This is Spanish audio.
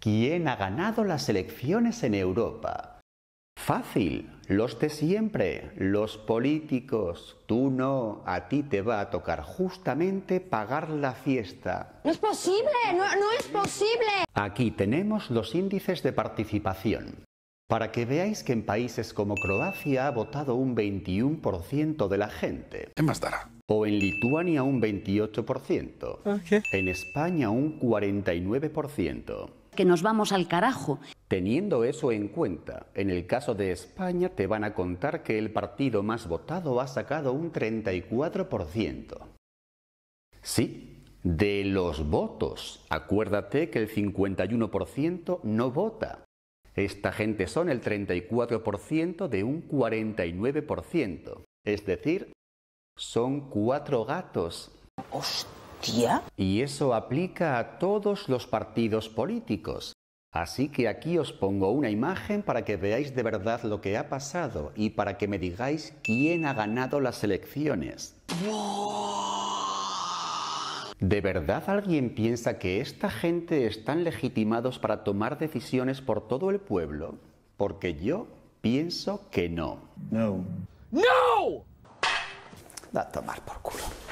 ¿Quién ha ganado las elecciones en Europa? Fácil, los de siempre, los políticos. Tú no, a ti te va a tocar justamente pagar la fiesta. No es posible, no, es posible. Aquí tenemos los índices de participación para que veáis que en países como Croacia ha votado un 21% de la gente. ¿Qué más O en Lituania un 28%. Ah, en España un 49%. Que nos vamos al carajo. Teniendo eso en cuenta, en el caso de España te van a contar que el partido más votado ha sacado un 34%. Sí, de los votos. Acuérdate que el 51% no vota. Esta gente son el 34% de un 49%. Es decir, son cuatro gatos. ¡Hostia! Y eso aplica a todos los partidos políticos. Así que aquí os pongo una imagen para que veáis de verdad lo que ha pasado y para que me digáis quién ha ganado las elecciones. ¿De verdad alguien piensa que esta gente están legitimados para tomar decisiones por todo el pueblo? Porque yo pienso que no. No. ¡No! Da tomar por culo.